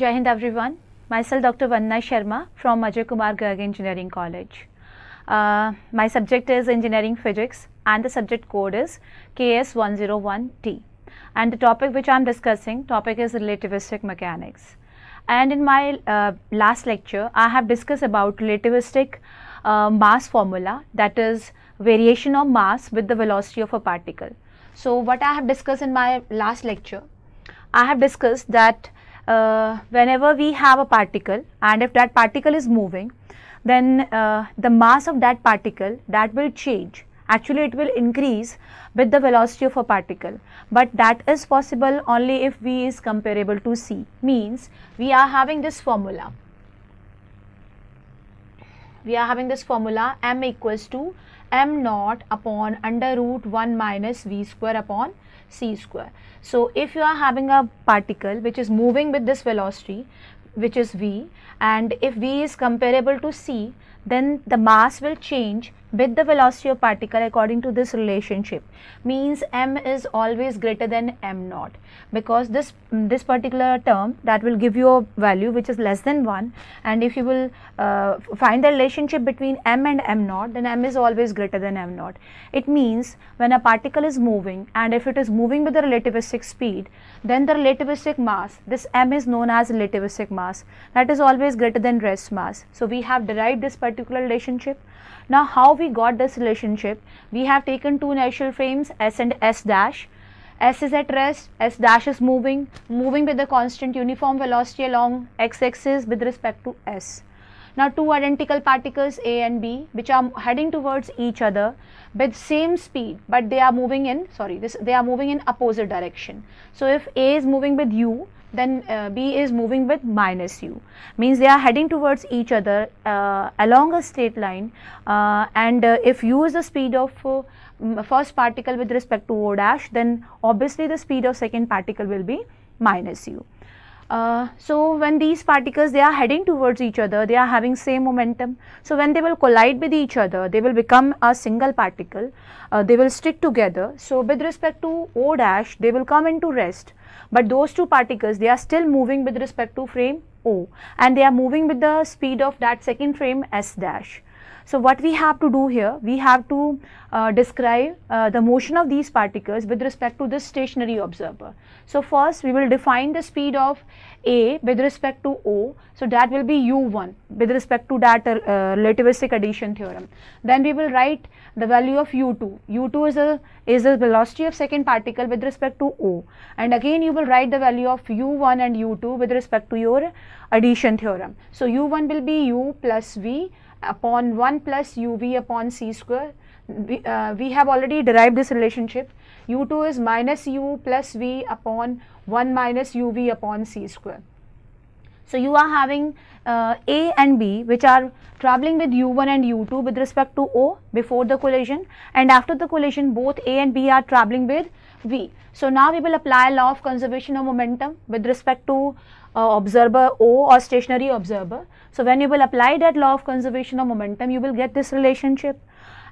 Jai Hind everyone. Myself Dr. Vanna Sharma from Ajay Kumar Garg Engineering College. Uh, my subject is Engineering Physics and the subject code is KS101T. And the topic which I am discussing, topic is relativistic mechanics. And in my uh, last lecture, I have discussed about relativistic uh, mass formula that is variation of mass with the velocity of a particle. So what I have discussed in my last lecture, I have discussed that uh, whenever we have a particle and if that particle is moving, then uh, the mass of that particle that will change. Actually, it will increase with the velocity of a particle, but that is possible only if V is comparable to C. Means we are having this formula. We are having this formula m equals to m naught upon under root 1 minus v square upon c square. So if you are having a particle which is moving with this velocity which is v and if v is comparable to c then the mass will change with the velocity of particle according to this relationship means m is always greater than m naught because this mm, this particular term that will give you a value which is less than 1 and if you will uh, find the relationship between m and m naught then m is always greater than m naught it means when a particle is moving and if it is moving with the relativistic speed then the relativistic mass this m is known as relativistic mass that is always greater than rest mass so we have derived this particular relationship now how we got this relationship? We have taken two inertial frames S and S dash. S is at rest, S dash is moving, moving with a constant uniform velocity along x axis with respect to S. Now two identical particles A and B which are heading towards each other with same speed but they are moving in sorry this they are moving in opposite direction. So if A is moving with u then uh, B is moving with minus U means they are heading towards each other uh, along a straight line uh, and uh, if U is the speed of uh, first particle with respect to O dash then obviously the speed of second particle will be minus U. Uh, so when these particles they are heading towards each other they are having same momentum so when they will collide with each other they will become a single particle uh, they will stick together so with respect to o dash they will come into rest but those two particles they are still moving with respect to frame o and they are moving with the speed of that second frame s dash so what we have to do here, we have to uh, describe uh, the motion of these particles with respect to this stationary observer. So first we will define the speed of A with respect to O. So that will be U1 with respect to that uh, relativistic addition theorem. Then we will write the value of U2. U2 is a is the velocity of second particle with respect to O. And again you will write the value of U1 and U2 with respect to your addition theorem. So U1 will be U plus V upon 1 plus uv upon c square. We, uh, we have already derived this relationship. u2 is minus u plus v upon 1 minus uv upon c square. So, you are having uh, A and B which are traveling with U1 and U2 with respect to O before the collision and after the collision both A and B are traveling with V. So now we will apply law of conservation of momentum with respect to uh, observer O or stationary observer. So when you will apply that law of conservation of momentum, you will get this relationship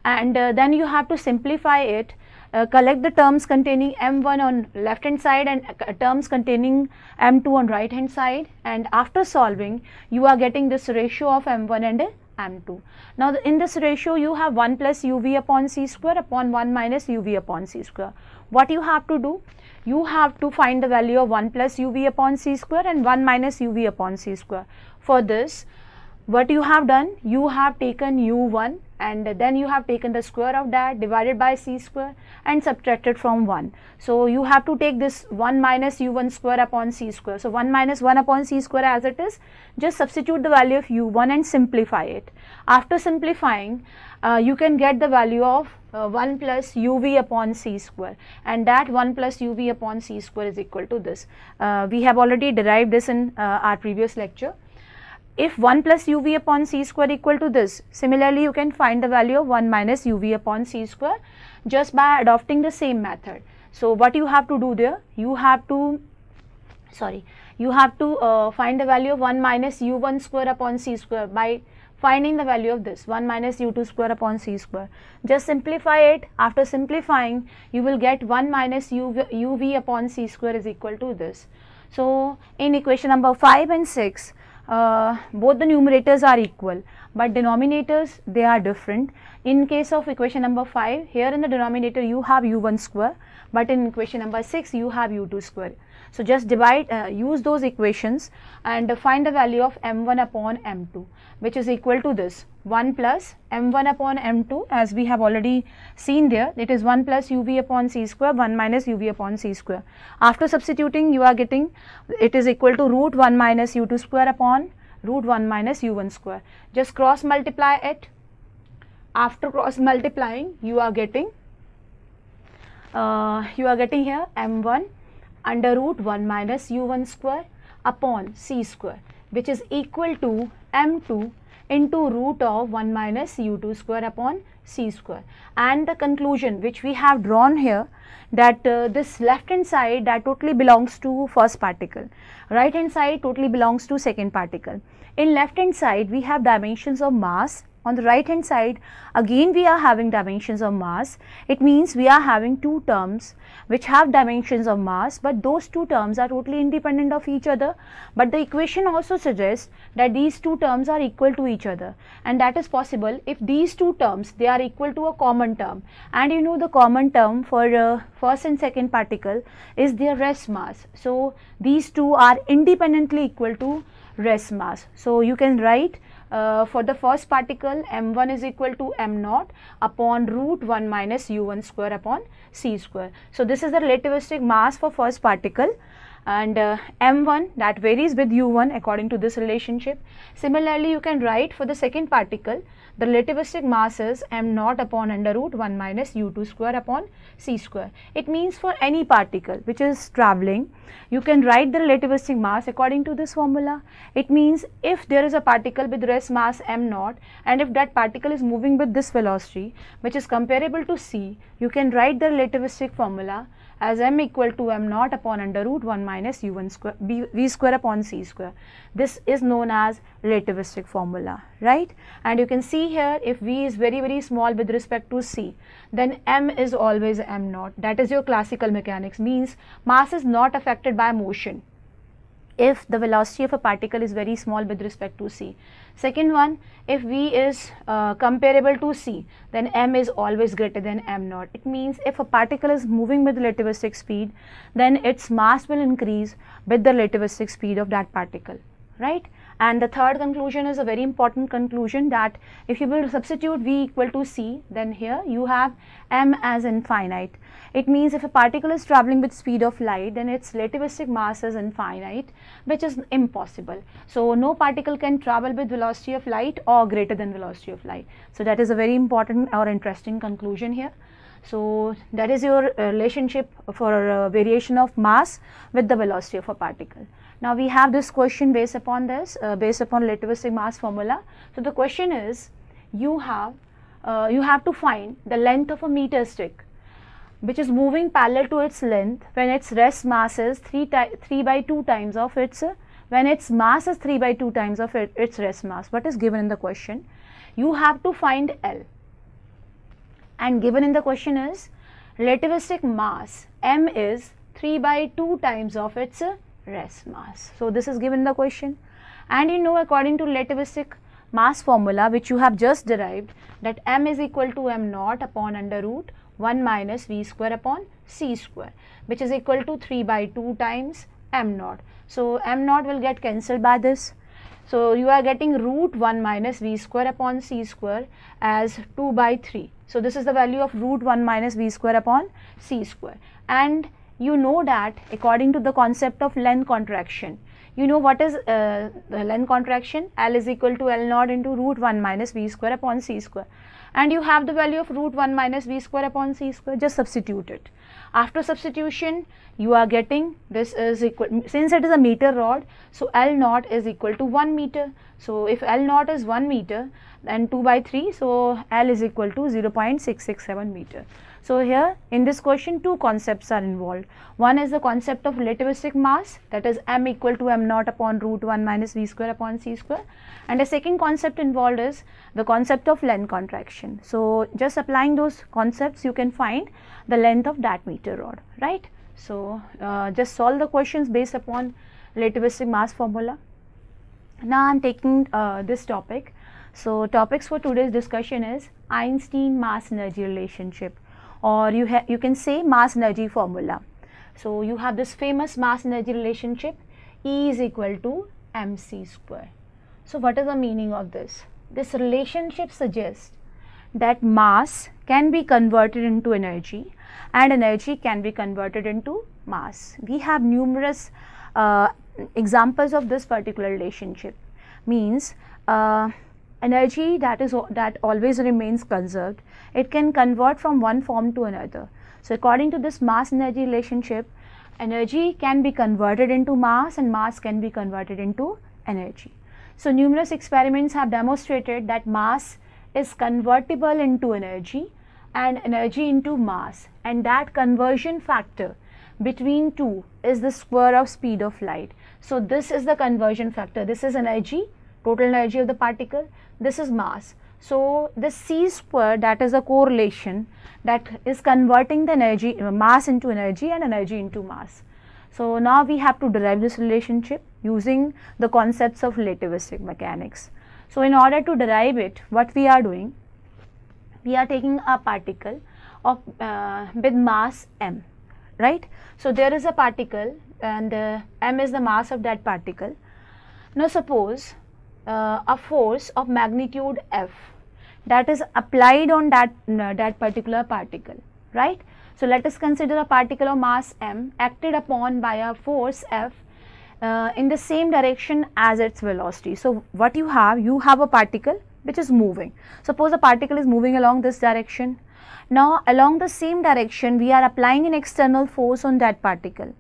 and uh, then you have to simplify it. Uh, collect the terms containing m1 on left hand side and uh, terms containing m2 on right hand side and after solving you are getting this ratio of m1 and m2. Now in this ratio you have 1 plus uv upon c square upon 1 minus uv upon c square. What you have to do? You have to find the value of 1 plus uv upon c square and 1 minus uv upon c square. For this what you have done you have taken u1 and then you have taken the square of that divided by c square and subtracted from 1 so you have to take this 1 minus u1 square upon c square so 1 minus 1 upon c square as it is just substitute the value of u1 and simplify it after simplifying uh, you can get the value of uh, 1 plus uv upon c square and that 1 plus uv upon c square is equal to this uh, we have already derived this in uh, our previous lecture if 1 plus uv upon c square equal to this similarly you can find the value of 1 minus uv upon c square just by adopting the same method so what you have to do there you have to sorry you have to uh, find the value of 1 minus u1 square upon c square by finding the value of this 1 minus u2 square upon c square just simplify it after simplifying you will get 1 minus uv, UV upon c square is equal to this so in equation number 5 and 6 uh, both the numerators are equal but denominators they are different. In case of equation number 5 here in the denominator you have u1 square but in equation number 6 you have u2 square. So, just divide uh, use those equations and find the value of m1 upon m2 which is equal to this 1 plus m1 upon m2 as we have already seen there it is 1 plus uv upon c square 1 minus uv upon c square. After substituting you are getting it is equal to root 1 minus u2 square upon root 1 minus u1 square. Just cross multiply it after cross multiplying you are getting uh, you are getting here m1 under root 1 minus u1 square upon c square which is equal to m2 into root of 1 minus u2 square upon c square and the conclusion which we have drawn here that uh, this left hand side that totally belongs to first particle right hand side totally belongs to second particle in left hand side, we have dimensions of mass. On the right hand side, again we are having dimensions of mass. It means we are having two terms which have dimensions of mass, but those two terms are totally independent of each other. But the equation also suggests that these two terms are equal to each other. And that is possible if these two terms, they are equal to a common term. And you know the common term for uh, first and second particle is their rest mass. So, these two are independently equal to rest mass. So you can write uh, for the first particle m1 is equal to m0 upon root 1 minus u1 square upon c square. So this is the relativistic mass for first particle and uh, m1 that varies with u1 according to this relationship. Similarly you can write for the second particle the relativistic masses m naught upon under root 1 minus u2 square upon c square. It means for any particle which is traveling, you can write the relativistic mass according to this formula. It means if there is a particle with rest mass m naught and if that particle is moving with this velocity which is comparable to c, you can write the relativistic formula as m equal to m naught upon under root 1 minus u1 square b, v square upon c square. This is known as relativistic formula, right? And you can see here if v is very very small with respect to c, then m is always m naught. That is your classical mechanics means mass is not affected by motion if the velocity of a particle is very small with respect to c. Second one, if v is uh, comparable to c, then m is always greater than m naught. It means if a particle is moving with relativistic speed, then its mass will increase with the relativistic speed of that particle, right? And the third conclusion is a very important conclusion that if you will substitute V equal to C, then here you have M as infinite. It means if a particle is traveling with speed of light, then its relativistic mass is infinite, which is impossible. So, no particle can travel with velocity of light or greater than velocity of light. So, that is a very important or interesting conclusion here. So, that is your relationship for uh, variation of mass with the velocity of a particle. Now we have this question based upon this, uh, based upon relativistic mass formula. So the question is, you have, uh, you have to find the length of a meter stick which is moving parallel to its length when its rest mass is 3, 3 by 2 times of its, uh, when its mass is 3 by 2 times of it, its rest mass, what is given in the question. You have to find L and given in the question is relativistic mass m is 3 by 2 times of its uh, rest mass. So, this is given the question and you know according to relativistic mass formula which you have just derived that m is equal to m naught upon under root 1 minus v square upon c square which is equal to 3 by 2 times m naught. So, m naught will get cancelled by this. So, you are getting root 1 minus v square upon c square as 2 by 3. So, this is the value of root 1 minus v square upon c square and you know that according to the concept of length contraction you know what is uh, the length contraction L is equal to L naught into root 1 minus V square upon C square and you have the value of root 1 minus V square upon C square just substitute it after substitution you are getting this is equal since it is a meter rod so L naught is equal to 1 meter so if L naught is 1 meter and 2 by 3. So, L is equal to 0.667 meter. So, here in this question two concepts are involved. One is the concept of relativistic mass that is m equal to m naught upon root 1 minus v square upon c square and the second concept involved is the concept of length contraction. So, just applying those concepts you can find the length of that meter rod right. So, uh, just solve the questions based upon relativistic mass formula. Now, I am taking uh, this topic so topics for today's discussion is Einstein mass energy relationship or you you can say mass energy formula. So you have this famous mass energy relationship E is equal to mc square. So what is the meaning of this? This relationship suggests that mass can be converted into energy and energy can be converted into mass. We have numerous uh, examples of this particular relationship means uh, energy that is that always remains conserved it can convert from one form to another so according to this mass energy relationship energy can be converted into mass and mass can be converted into energy so numerous experiments have demonstrated that mass is convertible into energy and energy into mass and that conversion factor between two is the square of speed of light so this is the conversion factor this is energy total energy of the particle this is mass so this c square that is a correlation that is converting the energy uh, mass into energy and energy into mass so now we have to derive this relationship using the concepts of relativistic mechanics so in order to derive it what we are doing we are taking a particle of uh, with mass m right so there is a particle and uh, m is the mass of that particle now suppose uh, a force of magnitude F that is applied on that, uh, that particular particle, right. So, let us consider a particle of mass m acted upon by a force F uh, in the same direction as its velocity. So, what you have, you have a particle which is moving. Suppose the particle is moving along this direction. Now, along the same direction, we are applying an external force on that particle.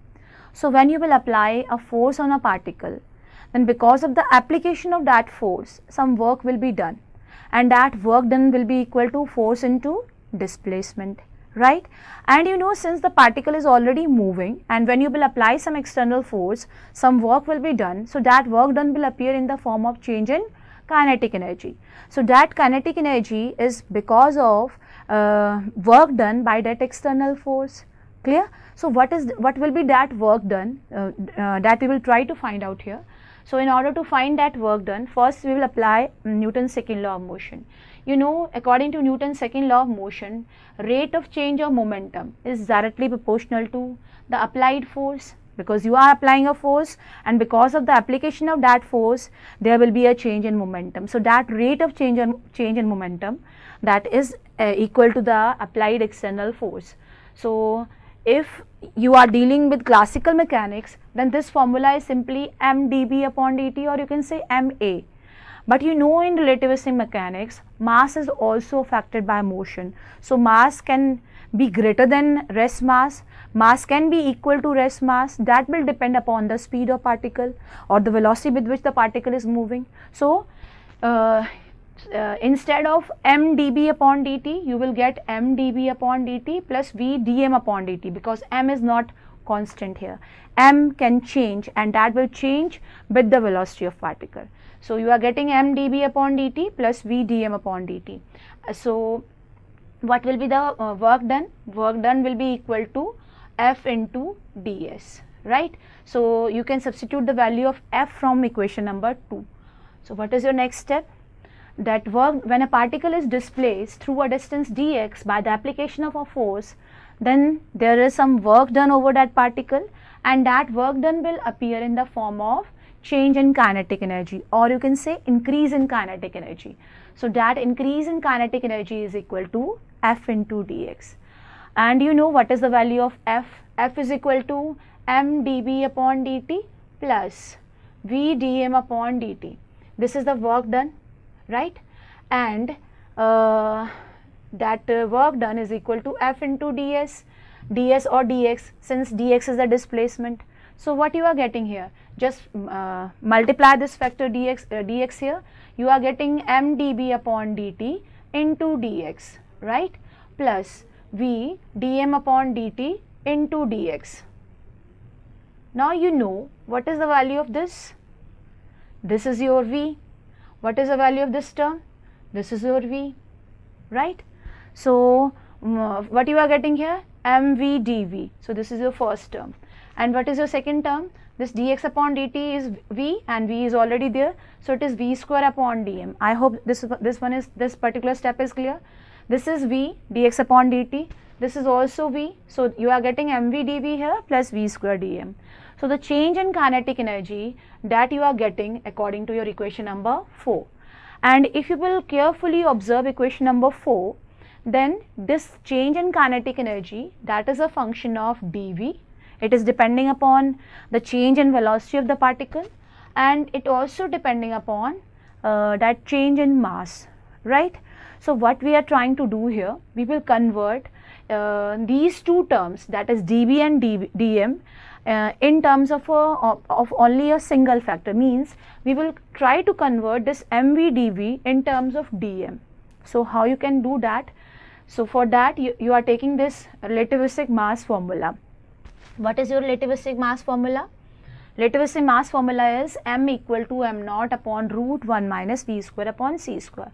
So, when you will apply a force on a particle, then because of the application of that force some work will be done and that work done will be equal to force into displacement right and you know since the particle is already moving and when you will apply some external force some work will be done so that work done will appear in the form of change in kinetic energy so that kinetic energy is because of uh, work done by that external force clear so what is what will be that work done uh, uh, that we will try to find out here so in order to find that work done, first we will apply Newton's second law of motion. You know, according to Newton's second law of motion, rate of change of momentum is directly proportional to the applied force because you are applying a force and because of the application of that force there will be a change in momentum so that rate of change in change in momentum that is uh, equal to the applied external force so if you are dealing with classical mechanics, then this formula is simply mdB upon dt or you can say ma. But you know in relativistic mechanics, mass is also affected by motion. So mass can be greater than rest mass, mass can be equal to rest mass that will depend upon the speed of particle or the velocity with which the particle is moving. So uh, uh, instead of mdb upon dt you will get mdb upon dt plus v dm upon dt because m is not constant here m can change and that will change with the velocity of particle so you are getting mdb upon dt plus v dm upon dt uh, so what will be the uh, work done work done will be equal to f into ds right so you can substitute the value of f from equation number 2 so what is your next step that work when a particle is displaced through a distance dx by the application of a force then there is some work done over that particle and that work done will appear in the form of change in kinetic energy or you can say increase in kinetic energy. So that increase in kinetic energy is equal to f into dx and you know what is the value of f? f is equal to m dB upon dt plus v dm upon dt. This is the work done right and uh, that uh, work done is equal to f into ds ds or dx since dx is the displacement so what you are getting here just uh, multiply this factor dx uh, dx here you are getting mdb upon dt into dx right plus v dm upon dt into dx now you know what is the value of this this is your v what is the value of this term? This is your V, right? So, what you are getting here? MV dV. So, this is your first term. And what is your second term? This dx upon dt is V and V is already there. So, it is V square upon dm. I hope this, this one is, this particular step is clear. This is V dx upon dt. This is also V. So, you are getting MV dV here plus V square dm. So the change in kinetic energy that you are getting according to your equation number 4. And if you will carefully observe equation number 4, then this change in kinetic energy that is a function of dv. It is depending upon the change in velocity of the particle and it also depending upon uh, that change in mass, right? So what we are trying to do here, we will convert uh, these two terms that is dV and dm uh, in terms of, a, of only a single factor means we will try to convert this MVDV in terms of DM. So how you can do that? So for that you, you are taking this relativistic mass formula. What is your relativistic mass formula? Relativistic mass formula is m equal to m naught upon root 1 minus v square upon c square.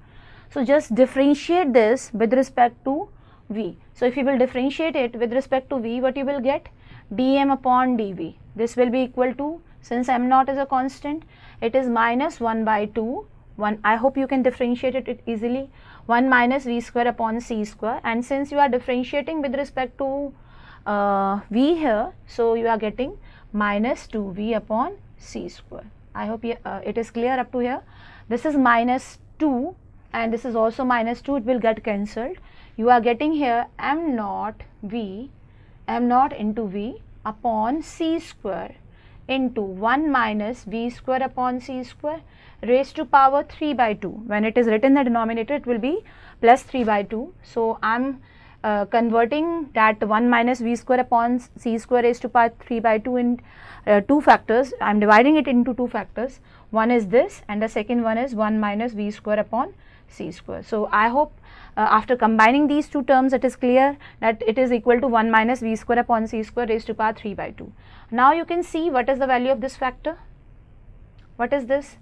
So just differentiate this with respect to v. So if you will differentiate it with respect to v what you will get? dm upon dv. This will be equal to, since m0 is a constant, it is minus 1 by 2 1 i hope you can differentiate it, it, easily 1 minus v square upon c square and since you are differentiating with respect to uh, v here so you are getting minus 2v upon c square i hope you, uh, it is clear up to here this is minus 2 and this is also minus 2 it will get cancelled you are getting here m naught v m am not into V upon C square into 1 minus V square upon C square raised to power 3 by 2. When it is written in the denominator, it will be plus 3 by 2. So, I am uh, converting that 1 minus v square upon c square raised to power 3 by 2 in uh, two factors. I am dividing it into two factors. One is this and the second one is 1 minus v square upon c square. So, I hope uh, after combining these two terms it is clear that it is equal to 1 minus v square upon c square raised to power 3 by 2. Now, you can see what is the value of this factor. What is this?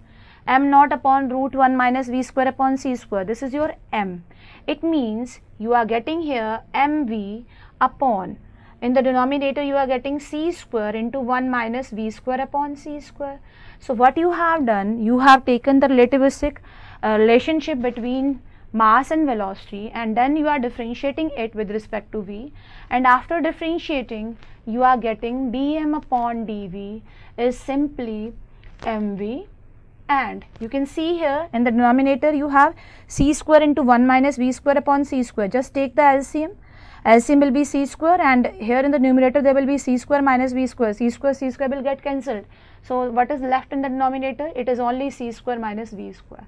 m naught upon root 1 minus v square upon c square. This is your m. It means you are getting here mv upon in the denominator you are getting c square into 1 minus v square upon c square. So, what you have done, you have taken the relativistic relationship between mass and velocity and then you are differentiating it with respect to v and after differentiating you are getting dm upon dv is simply mv and you can see here in the denominator you have c square into 1 minus v square upon c square just take the LCM LCM will be c square and here in the numerator there will be c square minus v square c square c square will get cancelled so what is left in the denominator it is only c square minus v square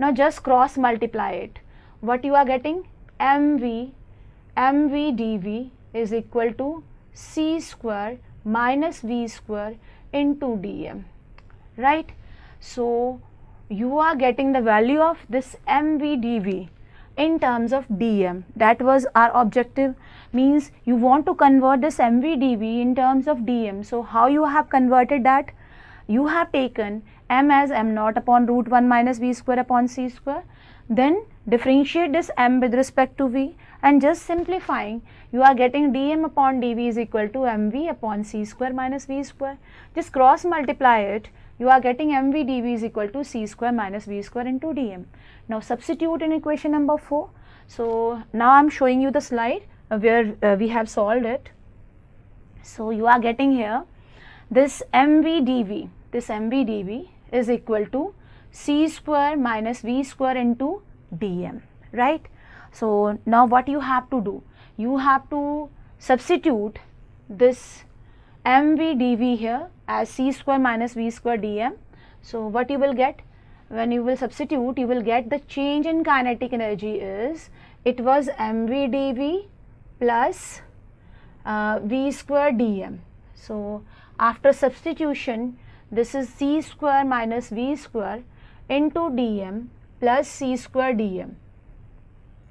now just cross multiply it. What you are getting? MV, Mv dv is equal to C square minus V square into dm, right? So you are getting the value of this Mv dv in terms of dm that was our objective means you want to convert this Mv dv in terms of dm so how you have converted that you have taken m as m naught upon root 1 minus v square upon c square then differentiate this m with respect to v and just simplifying you are getting dm upon dv is equal to mv upon c square minus v square just cross multiply it you are getting mv dv is equal to c square minus v square into dm now substitute in equation number 4 so now i'm showing you the slide where uh, we have solved it so you are getting here this mv dv this mv dv is equal to c square minus v square into dm right so now what you have to do you have to substitute this mv dv here as c square minus v square dm so what you will get when you will substitute you will get the change in kinetic energy is it was mv dv plus uh, v square dm so after substitution this is c square minus v square into dm plus c square dm.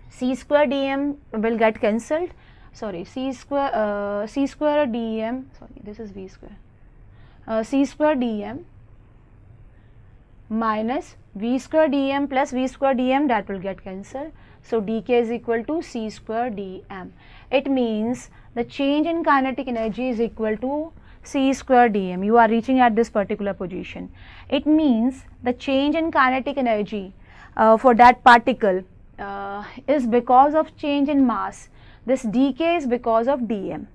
c square dm will get cancelled sorry c square uh, c square dm sorry this is v square uh, c square dm minus v square dm plus v square dm that will get cancelled. So, dk is equal to c square dm. It means the change in kinetic energy is equal to C square dm. You are reaching at this particular position. It means the change in kinetic energy uh, for that particle uh, is because of change in mass. This dk is because of dm.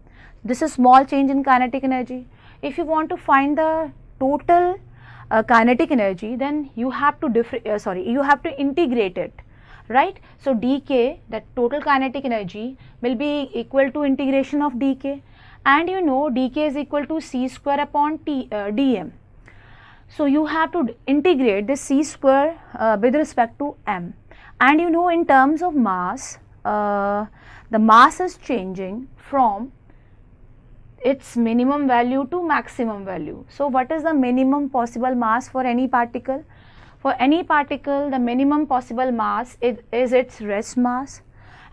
This is small change in kinetic energy. If you want to find the total uh, kinetic energy, then you have to uh, sorry, you have to integrate it right. So, dk that total kinetic energy will be equal to integration of dk and you know dk is equal to c square upon t, uh, dm. So, you have to integrate this c square uh, with respect to m and you know in terms of mass, uh, the mass is changing from its minimum value to maximum value. So, what is the minimum possible mass for any particle? For any particle, the minimum possible mass is, is its rest mass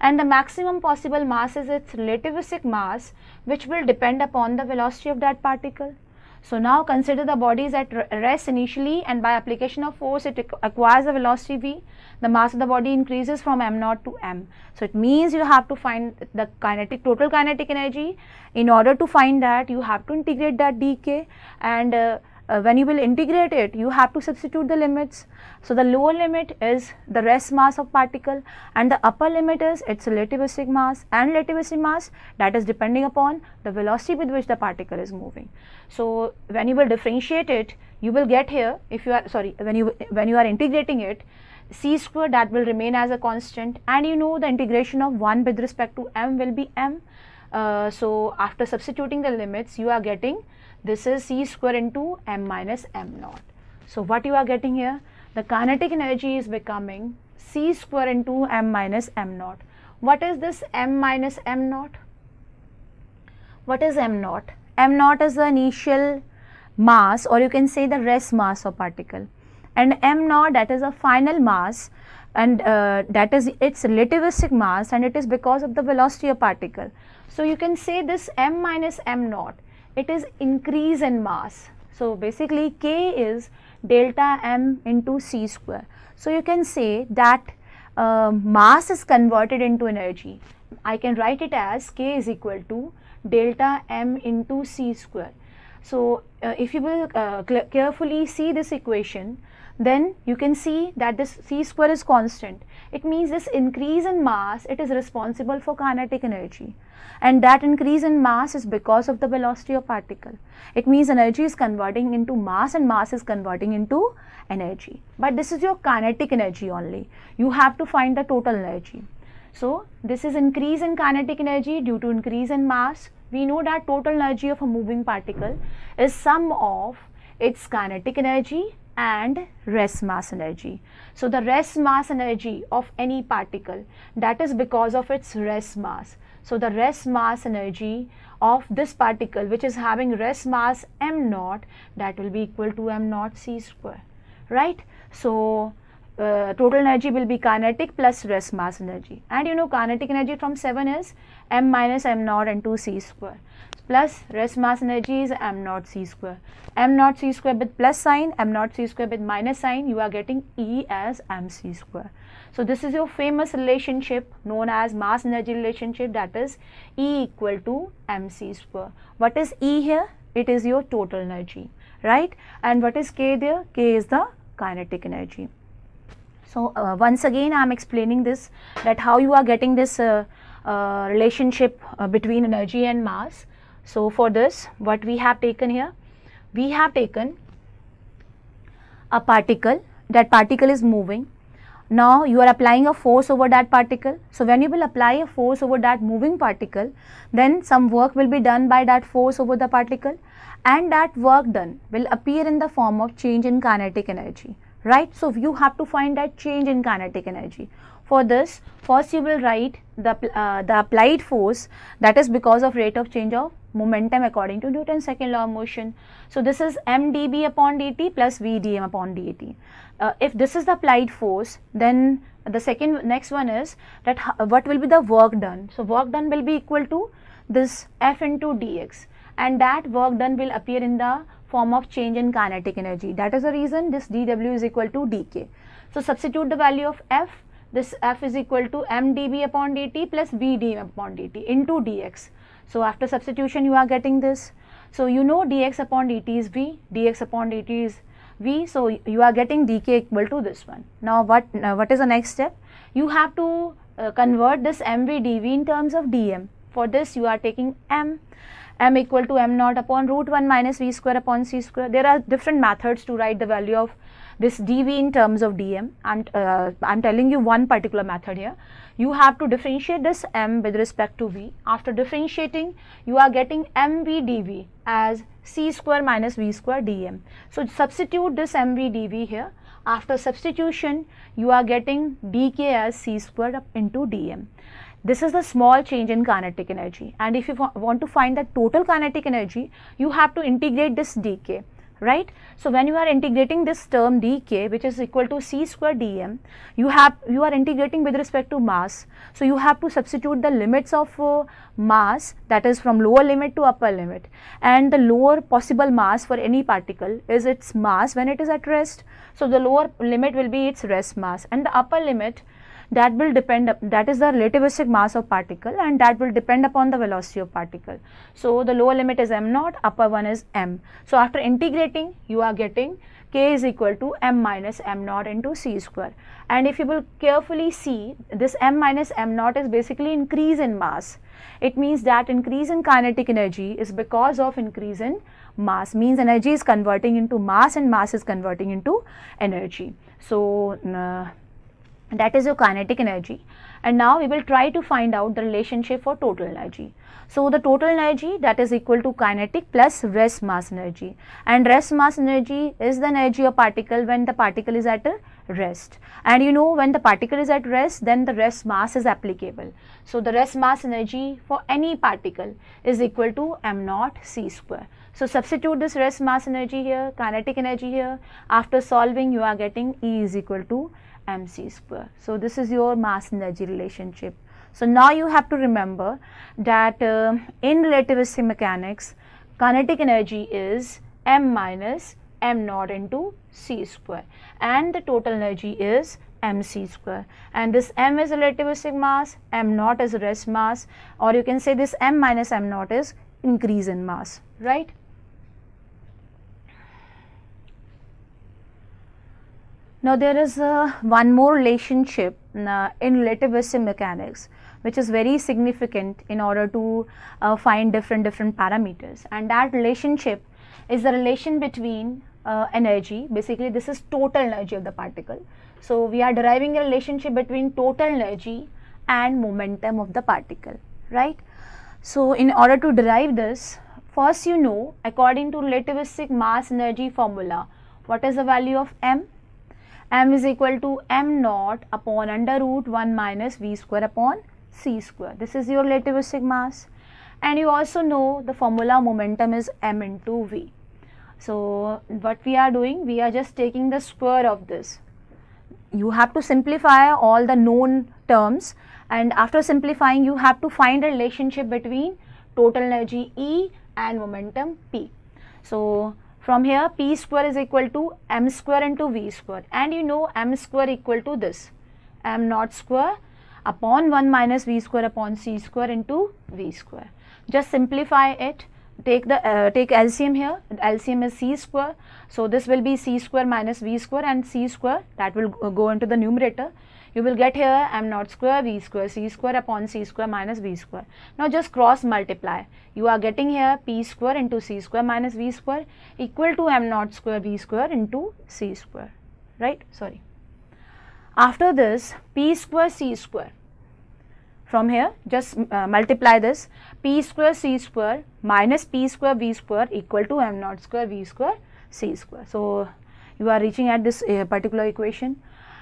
and the maximum possible mass is its relativistic mass which will depend upon the velocity of that particle. So now consider the body is at rest initially and by application of force it acquires a velocity v. The mass of the body increases from m0 to m. So it means you have to find the kinetic total kinetic energy. In order to find that you have to integrate that dk and uh, uh, when you will integrate it, you have to substitute the limits. So, the lower limit is the rest mass of particle and the upper limit is its relativistic mass and relativistic mass that is depending upon the velocity with which the particle is moving. So, when you will differentiate it, you will get here if you are sorry when you when you are integrating it c square that will remain as a constant and you know the integration of 1 with respect to m will be m. Uh, so, after substituting the limits you are getting this is C square into M minus M naught. So what you are getting here? The kinetic energy is becoming C square into M minus M naught. What is this M minus M naught? What is M naught? M naught is the initial mass or you can say the rest mass of particle and m naught that is a final mass and uh, that is its relativistic mass and it is because of the velocity of particle. So, you can say this m minus m naught it is increase in mass. So basically K is delta m into C square. So you can say that uh, mass is converted into energy. I can write it as K is equal to delta m into C square. So uh, if you will uh, carefully see this equation, then you can see that this C square is constant it means this increase in mass it is responsible for kinetic energy and that increase in mass is because of the velocity of particle it means energy is converting into mass and mass is converting into energy but this is your kinetic energy only you have to find the total energy so this is increase in kinetic energy due to increase in mass we know that total energy of a moving particle is sum of its kinetic energy and rest mass energy. So the rest mass energy of any particle that is because of its rest mass. So the rest mass energy of this particle which is having rest mass m naught that will be equal to m naught c square right. So uh, total energy will be kinetic plus rest mass energy and you know kinetic energy from 7 is m minus m naught into 2 c square plus rest mass energy is m naught c square. m naught c square with plus sign, m naught c square with minus sign, you are getting E as mc square. So this is your famous relationship known as mass energy relationship that is E equal to mc square. What is E here? It is your total energy, right? And what is K there? K is the kinetic energy. So uh, once again I am explaining this that how you are getting this uh, uh, relationship uh, between energy and mass so for this what we have taken here? We have taken a particle that particle is moving. Now you are applying a force over that particle. So when you will apply a force over that moving particle then some work will be done by that force over the particle and that work done will appear in the form of change in kinetic energy right so you have to find that change in kinetic energy for this first you will write the uh, the applied force that is because of rate of change of momentum according to Newton's second law of motion. So this is mdb upon dt plus vdm upon dt. Uh, if this is the applied force, then the second next one is that what will be the work done. So work done will be equal to this f into dx and that work done will appear in the form of change in kinetic energy. That is the reason this dw is equal to dk. So substitute the value of f, this f is equal to mdb upon dt plus vdm upon dt into dx. So after substitution you are getting this. So you know dx upon dt is v, dx upon dt is v. So you are getting dk equal to this one. Now what, now what is the next step? You have to uh, convert this mv dv in terms of dm. For this you are taking m m equal to m naught upon root 1 minus v square upon c square. There are different methods to write the value of this dv in terms of dm and uh, I'm telling you one particular method here. You have to differentiate this m with respect to v. After differentiating, you are getting mv dv as c square minus v square dm. So substitute this mv dv here. After substitution, you are getting dk as c square into dm this is the small change in kinetic energy and if you want to find the total kinetic energy you have to integrate this dk right. So, when you are integrating this term dk which is equal to c square dm, you have you are integrating with respect to mass. So, you have to substitute the limits of uh, mass that is from lower limit to upper limit and the lower possible mass for any particle is its mass when it is at rest. So, the lower limit will be its rest mass and the upper limit that will depend that is the relativistic mass of particle and that will depend upon the velocity of particle so the lower limit is m naught upper one is m so after integrating you are getting k is equal to m minus m naught into c square and if you will carefully see this m minus m naught is basically increase in mass it means that increase in kinetic energy is because of increase in mass means energy is converting into mass and mass is converting into energy so uh, that is your kinetic energy and now we will try to find out the relationship for total energy. So the total energy that is equal to kinetic plus rest mass energy and rest mass energy is the energy of particle when the particle is at a rest and you know when the particle is at rest then the rest mass is applicable. So the rest mass energy for any particle is equal to m naught c square. So substitute this rest mass energy here kinetic energy here after solving you are getting E is equal to mc square. So, this is your mass energy relationship. So, now you have to remember that uh, in relativistic mechanics, kinetic energy is m minus m naught into c square and the total energy is mc square and this m is relativistic mass, m naught is rest mass or you can say this m minus m naught is increase in mass, right. Now there is uh, one more relationship uh, in relativistic mechanics which is very significant in order to uh, find different different parameters and that relationship is the relation between uh, energy basically this is total energy of the particle. So we are deriving a relationship between total energy and momentum of the particle right. So in order to derive this first you know according to relativistic mass energy formula what is the value of m m is equal to m naught upon under root 1 minus v square upon c square. This is your relativistic mass. And you also know the formula momentum is m into v. So, what we are doing, we are just taking the square of this. You have to simplify all the known terms and after simplifying you have to find a relationship between total energy E and momentum P. So, from here P square is equal to M square into V square and you know M square equal to this M naught square upon 1 minus V square upon C square into V square. Just simplify it take the uh, take LCM here LCM is C square so this will be C square minus V square and C square that will go into the numerator you will get here m naught square v square c square upon c square minus v square now just cross multiply you are getting here p square into c square minus v square equal to m naught square v square into c square right sorry after this p square c square from here just uh, multiply this p square c square minus p square v square equal to m naught square v square c square so you are reaching at this uh, particular equation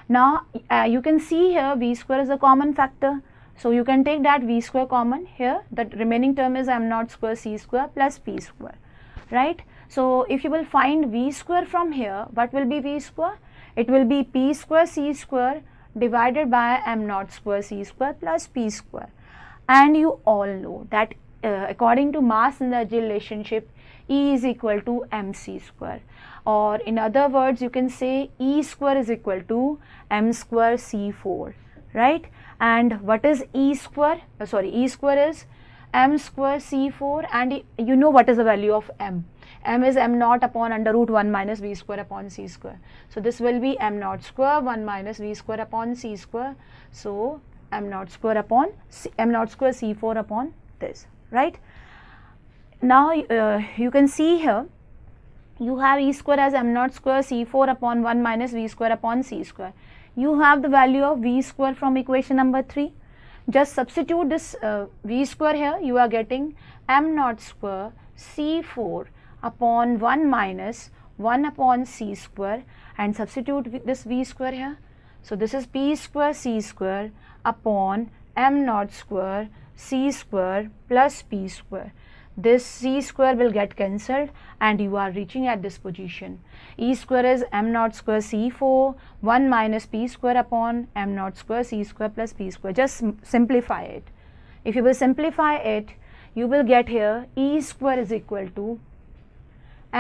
now uh, you can see here v square is a common factor. So you can take that v square common here. The remaining term is m naught square c square plus p square, right? So if you will find v square from here, what will be v square? It will be p square c square divided by m naught square c square plus p square. And you all know that uh, according to mass energy relationship, E is equal to mc square or in other words you can say E square is equal to m square c4 right and what is E square uh, sorry E square is m square c4 and you know what is the value of m m is m naught upon under root 1 minus v square upon c square. So, this will be m naught square 1 minus v square upon c square. So, m naught square upon c, m naught square c4 upon this right now uh, you can see here you have e square as m naught square c4 upon 1 minus v square upon c square. You have the value of v square from equation number 3. Just substitute this uh, v square here you are getting m naught square c4 upon 1 minus 1 upon c square and substitute this v square here. So, this is p square c square upon m naught square c square plus p square this c square will get cancelled and you are reaching at this position e square is m naught square c4 1 minus p square upon m naught square c square plus p square just simplify it if you will simplify it you will get here e square is equal to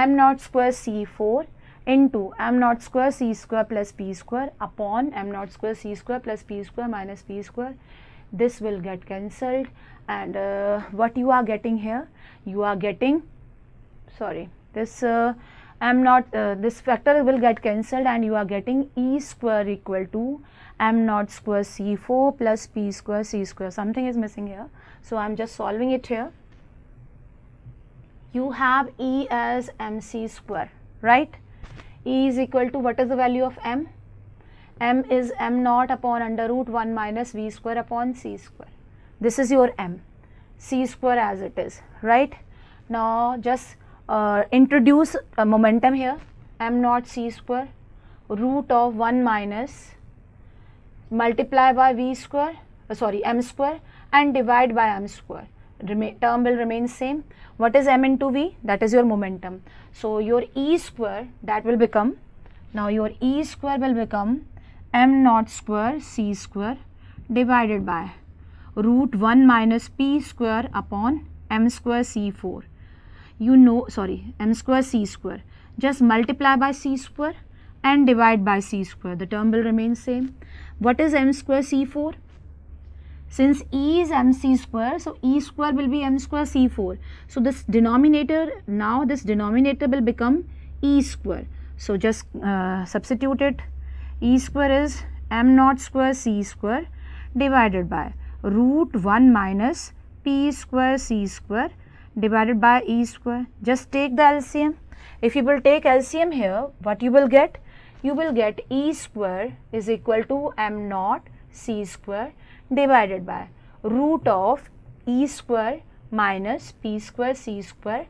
m naught square c4 into m naught square c square plus p square upon m naught square c square plus p square minus p square this will get cancelled and uh, what you are getting here you are getting sorry this uh, m not uh, this factor will get cancelled and you are getting e square equal to m not square c4 plus p square c square something is missing here so i am just solving it here you have e as mc square right e is equal to what is the value of m m is m naught upon under root 1 minus v square upon c square this is your m c square as it is right now just uh, introduce a momentum here m naught c square root of 1 minus multiply by v square uh, sorry m square and divide by m square Rema term will remain same what is m into v that is your momentum so your e square that will become now your e square will become m naught square c square divided by root 1 minus p square upon m square c4 you know sorry m square c square just multiply by c square and divide by c square the term will remain same what is m square c4 since e is mc square so e square will be m square c4 so this denominator now this denominator will become e square so just uh, substitute it e square is m naught square c square divided by root 1 minus p square c square divided by e square. Just take the LCM. If you will take LCM here, what you will get? You will get e square is equal to m naught c square divided by root of e square minus p square c square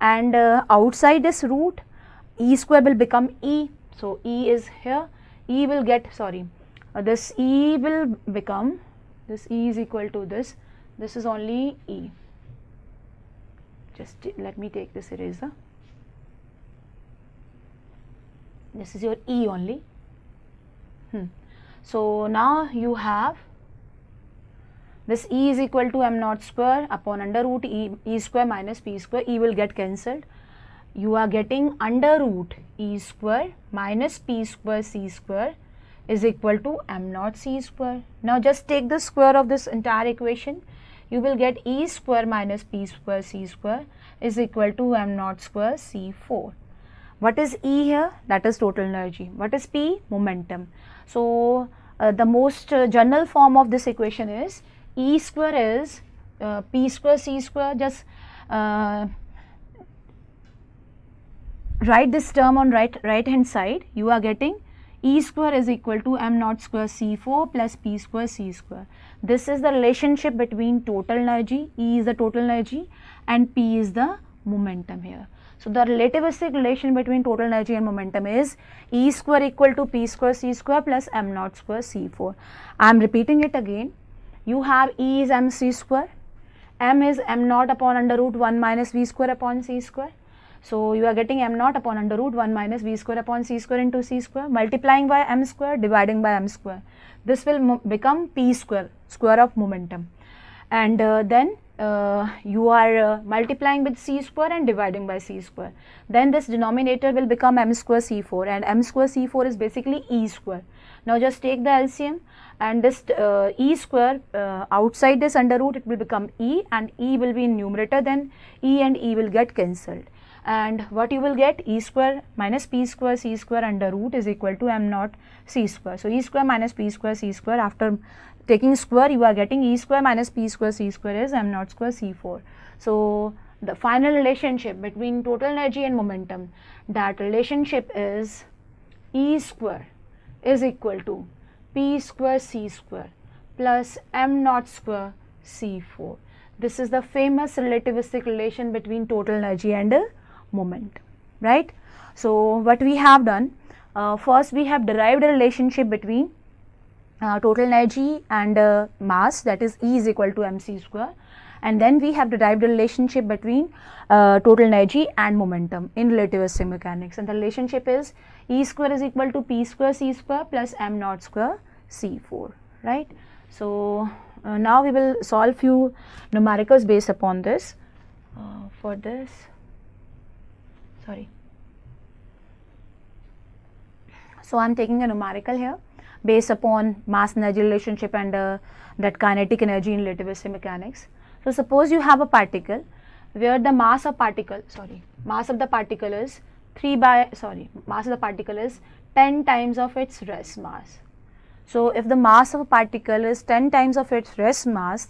and uh, outside this root e square will become e. So, e is here, e will get sorry, uh, this e will become this E is equal to this this is only E just let me take this eraser this is your E only hmm. so now you have this E is equal to m naught square upon under root E, e square minus P square E will get cancelled you are getting under root E square minus P square C square is equal to m naught c square. Now just take the square of this entire equation. You will get e square minus p square c square is equal to m naught square c4. What is E here? That is total energy. What is P? Momentum. So, uh, the most uh, general form of this equation is E square is uh, P square C square. Just uh, write this term on right right hand side. You are getting E square is equal to m naught square C4 plus P square C square. This is the relationship between total energy, E is the total energy and P is the momentum here. So, the relativistic relation between total energy and momentum is E square equal to P square C square plus m naught square C4. I am repeating it again. You have E is mc square, m is m naught upon under root 1 minus v square upon c square so you are getting m naught upon under root 1 minus v square upon c square into c square multiplying by m square dividing by m square. This will become p square, square of momentum. And uh, then uh, you are uh, multiplying with c square and dividing by c square. Then this denominator will become m square c4 and m square c4 is basically e square. Now just take the LCM and this uh, e square uh, outside this under root it will become e and e will be in numerator then e and e will get cancelled and what you will get e square minus p square c square under root is equal to m naught c square. So, e square minus p square c square after taking square you are getting e square minus p square c square is m naught square c 4. So, the final relationship between total energy and momentum that relationship is E square is equal to P square C square plus M naught square C4. This is the famous relativistic relation between total energy and moment right so what we have done uh, first we have derived a relationship between uh, total energy and uh, mass that is E is equal to mc square and then we have derived a relationship between uh, total energy and momentum in relativistic mechanics and the relationship is E square is equal to P square C square plus m naught square C4 right. So, uh, now we will solve few numericals based upon this uh, for this sorry so i'm taking a numerical here based upon mass energy relationship and uh, that kinetic energy in relativistic mechanics so suppose you have a particle where the mass of particle sorry mass of the particle is 3 by sorry mass of the particle is 10 times of its rest mass so if the mass of a particle is 10 times of its rest mass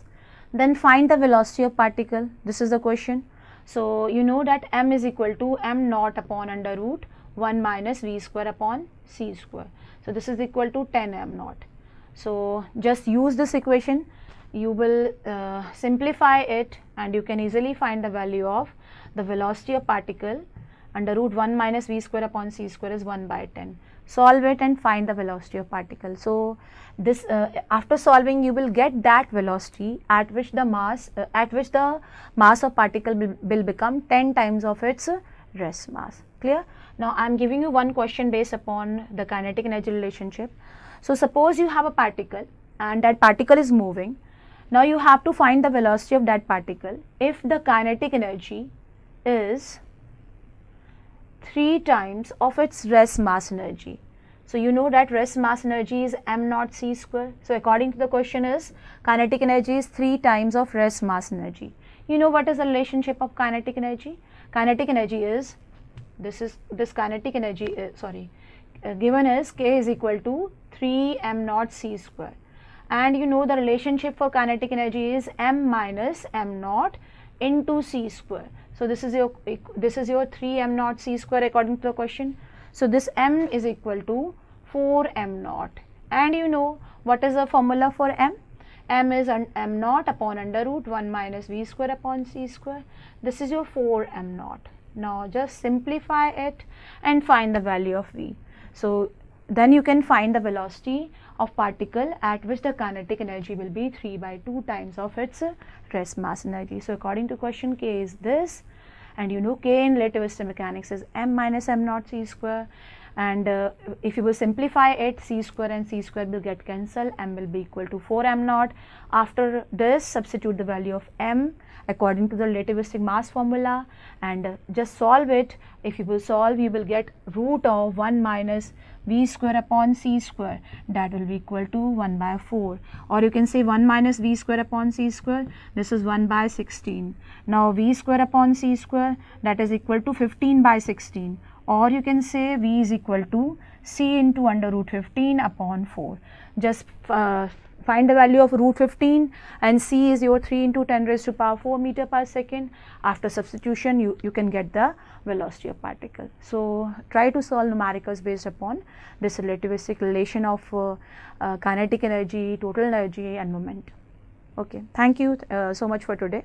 then find the velocity of particle this is the question so, you know that m is equal to m naught upon under root 1 minus v square upon c square. So, this is equal to 10 m naught. So, just use this equation you will uh, simplify it and you can easily find the value of the velocity of particle under root 1 minus v square upon c square is 1 by 10 solve it and find the velocity of particle. So, this uh, after solving you will get that velocity at which the mass uh, at which the mass of particle will, will become 10 times of its rest mass clear now i am giving you one question based upon the kinetic energy relationship so suppose you have a particle and that particle is moving now you have to find the velocity of that particle if the kinetic energy is 3 times of its rest mass energy. So you know that rest mass energy is m naught c square. So according to the question is kinetic energy is 3 times of rest mass energy. You know what is the relationship of kinetic energy? Kinetic energy is this is this kinetic energy uh, sorry uh, given is k is equal to 3 m naught c square and you know the relationship for kinetic energy is m minus m naught into c square. So this is your this is your 3 m naught c square according to the question. So this m is equal to 4 m naught and you know what is the formula for m? m is m naught upon under root 1 minus v square upon c square. This is your 4 m naught. Now just simplify it and find the value of v. So then you can find the velocity of particle at which the kinetic energy will be 3 by 2 times of its rest mass energy. So according to question K is this and you know k in relativistic mechanics is m minus m naught c square and uh, if you will simplify it c square and c square will get cancelled m will be equal to 4 m naught after this substitute the value of m according to the relativistic mass formula and uh, just solve it if you will solve you will get root of 1 minus minus v square upon c square that will be equal to 1 by 4 or you can say 1 minus v square upon c square this is 1 by 16 now v square upon c square that is equal to 15 by 16 or you can say v is equal to c into under root 15 upon 4 just uh, find the value of root 15 and c is your 3 into 10 raised to power 4 meter per second after substitution you you can get the velocity of particle so try to solve numericals based upon this relativistic relation of uh, uh, kinetic energy total energy and moment okay thank you uh, so much for today